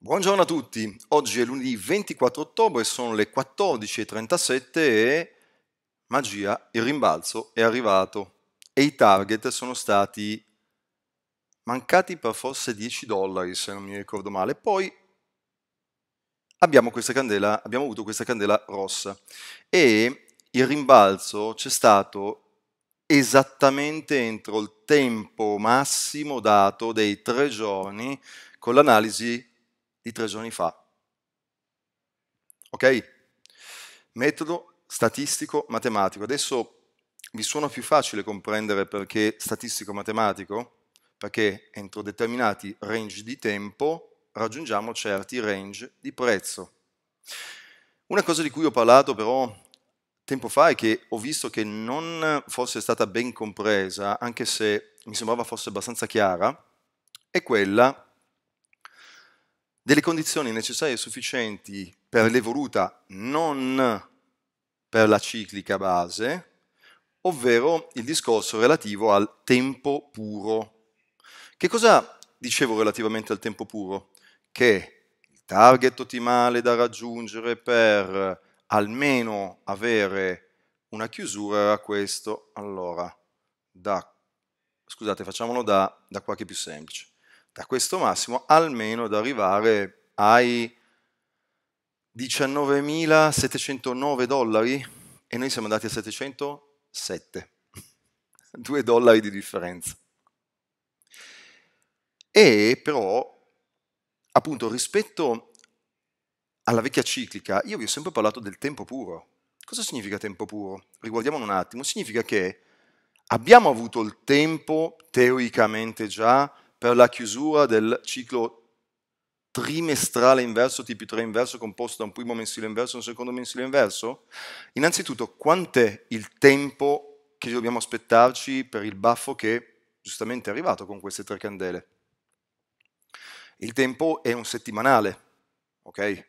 Buongiorno a tutti, oggi è lunedì 24 ottobre, sono le 14.37 e magia, il rimbalzo è arrivato e i target sono stati mancati per forse 10 dollari se non mi ricordo male, poi abbiamo, candela, abbiamo avuto questa candela rossa e il rimbalzo c'è stato esattamente entro il tempo massimo dato dei tre giorni con l'analisi di tre giorni fa. Ok? Metodo statistico matematico. Adesso vi suona più facile comprendere perché statistico matematico? Perché entro determinati range di tempo raggiungiamo certi range di prezzo. Una cosa di cui ho parlato però tempo fa è che ho visto che non fosse stata ben compresa, anche se mi sembrava fosse abbastanza chiara, è quella delle condizioni necessarie e sufficienti per l'evoluta, non per la ciclica base, ovvero il discorso relativo al tempo puro. Che cosa dicevo relativamente al tempo puro? Che il target ottimale da raggiungere per almeno avere una chiusura era questo. Allora, da, scusate, facciamolo da, da qualche più semplice da questo massimo almeno ad arrivare ai 19.709 dollari e noi siamo andati a 707, 2 dollari di differenza. E però, appunto, rispetto alla vecchia ciclica, io vi ho sempre parlato del tempo puro. Cosa significa tempo puro? Riguardiamolo un attimo. Significa che abbiamo avuto il tempo, teoricamente già, per la chiusura del ciclo trimestrale inverso, tipo 3 inverso, composto da un primo mensile inverso e un secondo mensile inverso? Innanzitutto, quant'è il tempo che dobbiamo aspettarci per il baffo che giustamente è arrivato con queste tre candele? Il tempo è un settimanale, ok? Un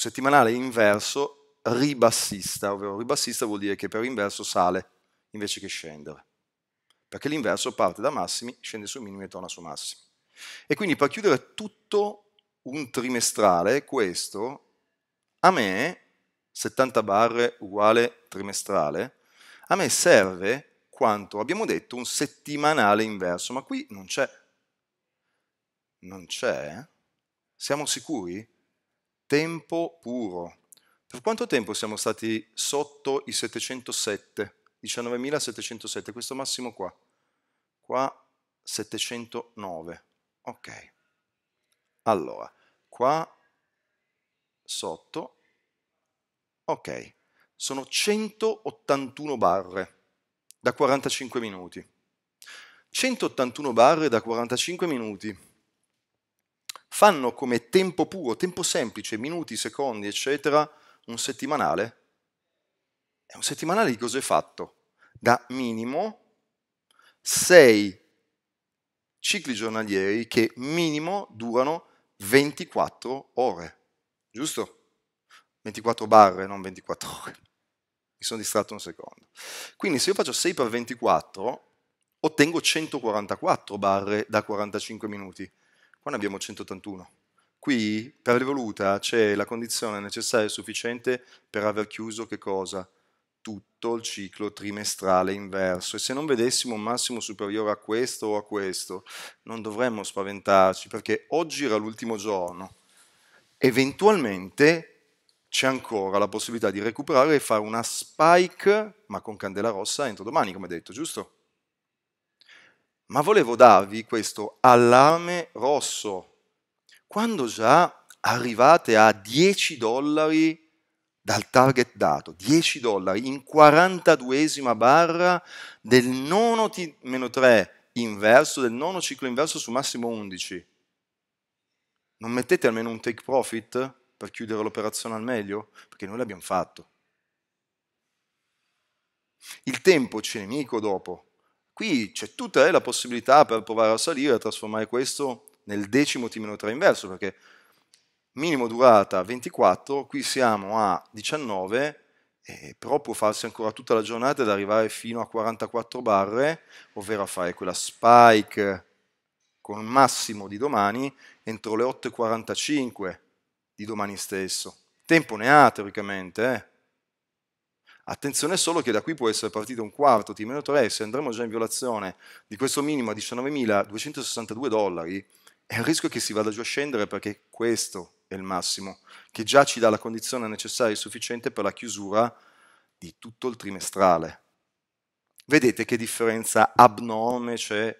settimanale inverso ribassista, ovvero ribassista vuol dire che per inverso sale invece che scendere perché l'inverso parte da massimi, scende su minimi e torna su massimi. E quindi per chiudere tutto un trimestrale, questo, a me, 70 barre uguale trimestrale, a me serve quanto abbiamo detto un settimanale inverso, ma qui non c'è. Non c'è? Siamo sicuri? Tempo puro. Per quanto tempo siamo stati sotto i 707? 19.707, questo massimo qua qua 709, ok. Allora, qua sotto, ok, sono 181 barre da 45 minuti. 181 barre da 45 minuti fanno come tempo puro, tempo semplice, minuti, secondi, eccetera, un settimanale. E un settimanale di cosa è fatto? Da minimo 6 cicli giornalieri che minimo durano 24 ore, giusto? 24 barre, non 24 ore. Mi sono distratto un secondo. Quindi se io faccio 6 per 24, ottengo 144 barre da 45 minuti. Qua ne abbiamo 181. Qui per l'evoluta c'è la condizione necessaria e sufficiente per aver chiuso che cosa? tutto il ciclo trimestrale inverso e se non vedessimo un massimo superiore a questo o a questo non dovremmo spaventarci perché oggi era l'ultimo giorno. Eventualmente c'è ancora la possibilità di recuperare e fare una spike, ma con candela rossa entro domani, come detto, giusto? Ma volevo darvi questo allarme rosso. Quando già arrivate a 10 dollari dal target dato, 10 dollari in 42esima barra del nono T-3 inverso, del nono ciclo inverso su massimo 11. Non mettete almeno un take profit per chiudere l'operazione al meglio? Perché noi l'abbiamo fatto. Il tempo c'è nemico dopo. Qui c'è tutta eh, la possibilità per provare a salire, a trasformare questo nel decimo T-3 inverso, perché minimo durata 24, qui siamo a 19, eh, però può farsi ancora tutta la giornata ed arrivare fino a 44 barre, ovvero a fare quella spike con il massimo di domani entro le 8.45 di domani stesso. Tempo ne ha teoricamente, eh. Attenzione solo che da qui può essere partito un quarto T-3, se andremo già in violazione di questo minimo a 19.262 dollari, è il rischio che si vada giù a scendere perché questo è il massimo, che già ci dà la condizione necessaria e sufficiente per la chiusura di tutto il trimestrale. Vedete che differenza abnorme c'è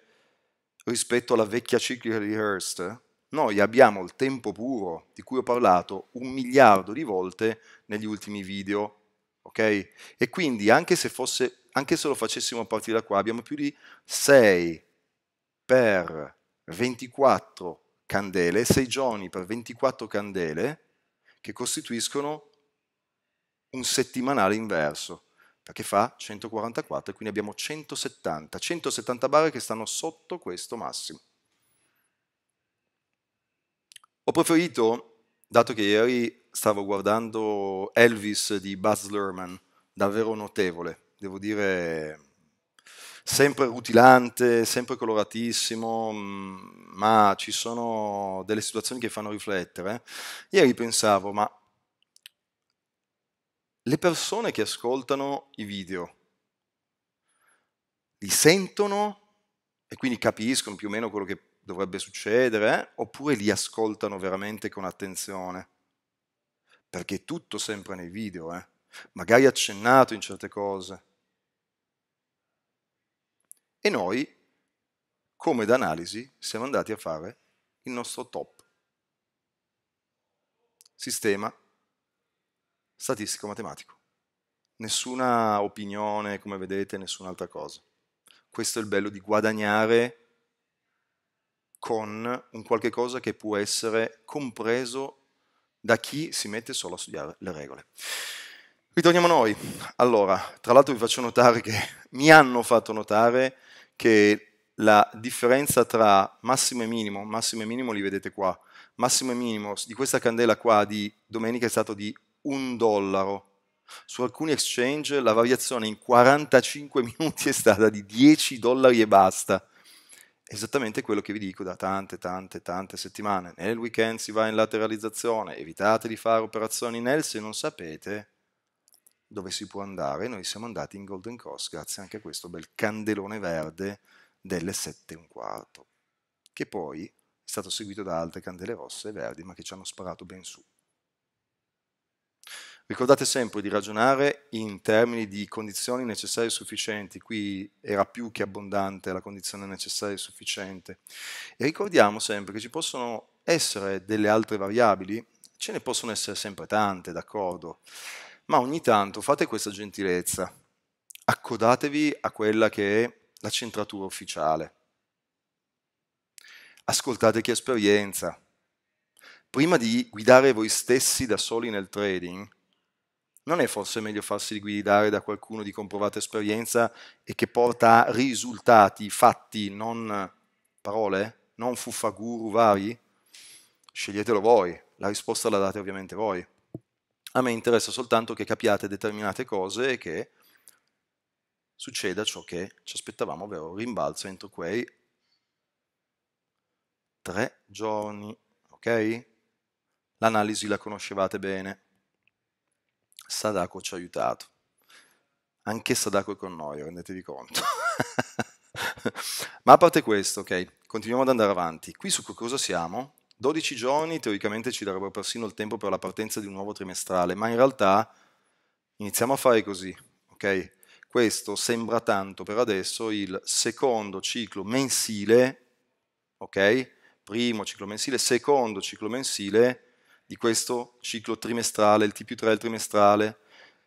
rispetto alla vecchia ciclica di Hearst? Noi abbiamo il tempo puro, di cui ho parlato un miliardo di volte negli ultimi video, ok? E quindi anche se, fosse, anche se lo facessimo a partire da qua, abbiamo più di 6 per 24 candele, 6 giorni per 24 candele che costituiscono un settimanale inverso, perché fa 144 e quindi abbiamo 170, 170 barre che stanno sotto questo massimo. Ho preferito, dato che ieri stavo guardando Elvis di Buzz Lerman, davvero notevole, devo dire sempre rutilante, sempre coloratissimo, mm, ma ci sono delle situazioni che fanno riflettere. Ieri pensavo, ma le persone che ascoltano i video li sentono e quindi capiscono più o meno quello che dovrebbe succedere, eh? oppure li ascoltano veramente con attenzione? Perché è tutto sempre nei video, eh? magari accennato in certe cose, e noi, come d'analisi, siamo andati a fare il nostro top. Sistema statistico-matematico. Nessuna opinione, come vedete, nessun'altra cosa. Questo è il bello di guadagnare con un qualche cosa che può essere compreso da chi si mette solo a studiare le regole. Ritorniamo a noi. Allora, tra l'altro vi faccio notare che mi hanno fatto notare che la differenza tra massimo e minimo, massimo e minimo li vedete qua, massimo e minimo di questa candela qua di domenica è stato di un dollaro. Su alcuni exchange la variazione in 45 minuti è stata di 10 dollari e basta. Esattamente quello che vi dico da tante, tante, tante settimane. Nel weekend si va in lateralizzazione, evitate di fare operazioni nel se non sapete dove si può andare. Noi siamo andati in Golden Cross grazie anche a questo bel candelone verde delle 7 e un quarto, che poi è stato seguito da altre candele rosse e verdi, ma che ci hanno sparato ben su. Ricordate sempre di ragionare in termini di condizioni necessarie e sufficienti, qui era più che abbondante la condizione necessaria e sufficiente, e ricordiamo sempre che ci possono essere delle altre variabili, ce ne possono essere sempre tante, d'accordo? ma ogni tanto fate questa gentilezza, accodatevi a quella che è la centratura ufficiale. Ascoltate chi ha esperienza. Prima di guidare voi stessi da soli nel trading, non è forse meglio farsi guidare da qualcuno di comprovata esperienza e che porta a risultati, fatti, non parole, non fuffaguru vari? Sceglietelo voi, la risposta la date ovviamente voi. A me interessa soltanto che capiate determinate cose e che succeda ciò che ci aspettavamo, ovvero un rimbalzo entro quei tre giorni. Ok? L'analisi la conoscevate bene. Sadako ci ha aiutato. Anche Sadako è con noi, rendetevi conto. Ma a parte questo, ok, continuiamo ad andare avanti. Qui su cosa siamo? 12 giorni teoricamente ci darebbero persino il tempo per la partenza di un nuovo trimestrale, ma in realtà iniziamo a fare così, ok? Questo sembra tanto per adesso il secondo ciclo mensile, ok? Primo ciclo mensile, secondo ciclo mensile di questo ciclo trimestrale, il T più 3 il trimestrale.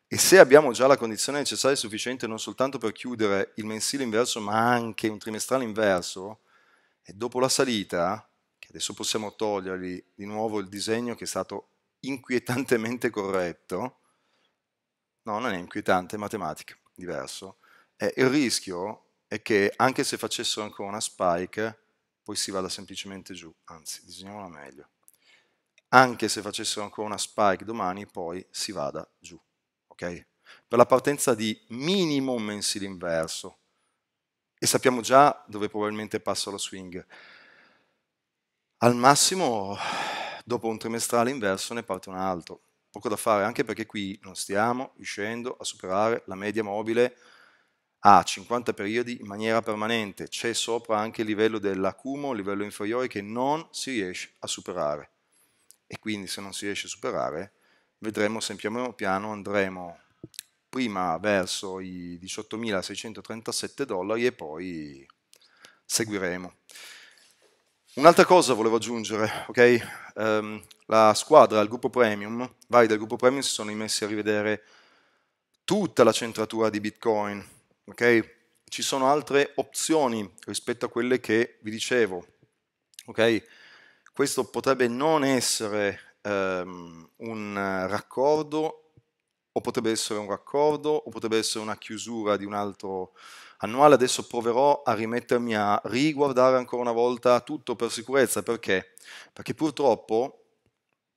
E se abbiamo già la condizione necessaria e sufficiente non soltanto per chiudere il mensile inverso, ma anche un trimestrale inverso, e dopo la salita che adesso possiamo togliergli di nuovo il disegno che è stato inquietantemente corretto, no, non è inquietante, è matematica, diverso. Eh, il rischio è che anche se facessero ancora una spike, poi si vada semplicemente giù, anzi, disegniamola meglio. Anche se facessero ancora una spike domani, poi si vada giù, ok? Per la partenza di minimo mensile inverso. E sappiamo già dove probabilmente passa lo swing. Al massimo, dopo un trimestrale inverso, ne parte un altro. Poco da fare, anche perché qui non stiamo riuscendo a superare la media mobile a 50 periodi in maniera permanente. C'è sopra anche il livello dell'acumo, il livello inferiore, che non si riesce a superare. E quindi se non si riesce a superare, vedremo se piano piano andremo prima verso i 18.637 dollari e poi seguiremo. Un'altra cosa volevo aggiungere, ok? um, la squadra, il gruppo premium, vari del gruppo premium si sono messi a rivedere tutta la centratura di Bitcoin, ok? Ci sono altre opzioni rispetto a quelle che vi dicevo, ok? Questo potrebbe non essere um, un raccordo, o potrebbe essere un raccordo, o potrebbe essere una chiusura di un altro annuale, adesso proverò a rimettermi a riguardare ancora una volta tutto per sicurezza, perché? Perché purtroppo,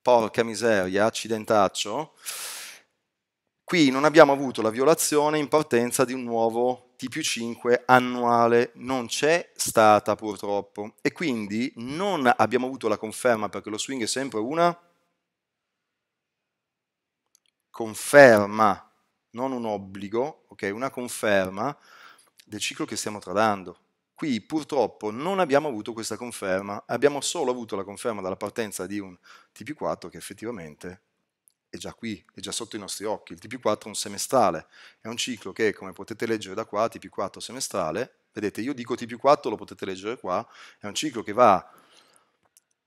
porca miseria, accidentaccio, qui non abbiamo avuto la violazione in partenza di un nuovo TP5 annuale, non c'è stata purtroppo e quindi non abbiamo avuto la conferma perché lo swing è sempre una conferma, non un obbligo, ok, una conferma del ciclo che stiamo tradando. Qui purtroppo non abbiamo avuto questa conferma, abbiamo solo avuto la conferma dalla partenza di un TP4 che effettivamente è già qui, è già sotto i nostri occhi. Il TP4 è un semestrale, è un ciclo che come potete leggere da qua, TP4 semestrale, vedete io dico TP4, lo potete leggere qua, è un ciclo che va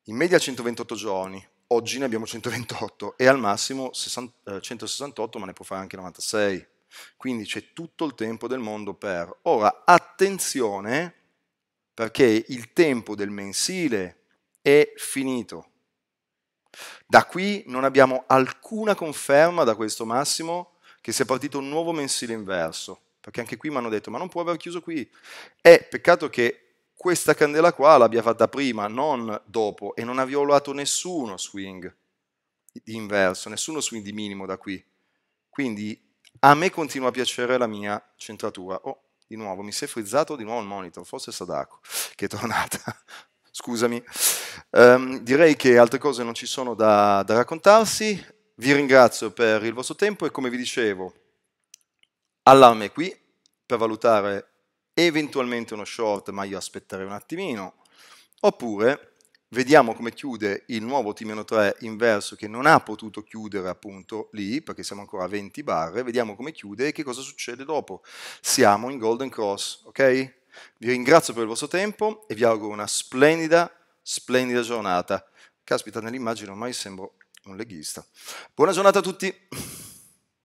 in media 128 giorni, oggi ne abbiamo 128 e al massimo 168 eh, ma ne può fare anche 96 quindi c'è tutto il tempo del mondo per. Ora, attenzione, perché il tempo del mensile è finito. Da qui non abbiamo alcuna conferma da questo massimo che sia partito un nuovo mensile inverso, perché anche qui mi hanno detto ma non può aver chiuso qui. Eh, peccato che questa candela qua l'abbia fatta prima, non dopo, e non ha violato nessuno swing inverso, nessuno swing di minimo da qui. Quindi a me continua a piacere la mia centratura. Oh, di nuovo, mi si è frizzato di nuovo il monitor, forse è Sadako che è tornata. Scusami. Um, direi che altre cose non ci sono da, da raccontarsi. Vi ringrazio per il vostro tempo e come vi dicevo, allarme qui per valutare eventualmente uno short, ma io aspetterei un attimino. Oppure Vediamo come chiude il nuovo T-3 inverso che non ha potuto chiudere appunto lì, perché siamo ancora a 20 barre, vediamo come chiude e che cosa succede dopo. Siamo in Golden Cross, ok? Vi ringrazio per il vostro tempo e vi auguro una splendida, splendida giornata. Caspita, nell'immagine ormai sembro un leghista. Buona giornata a tutti!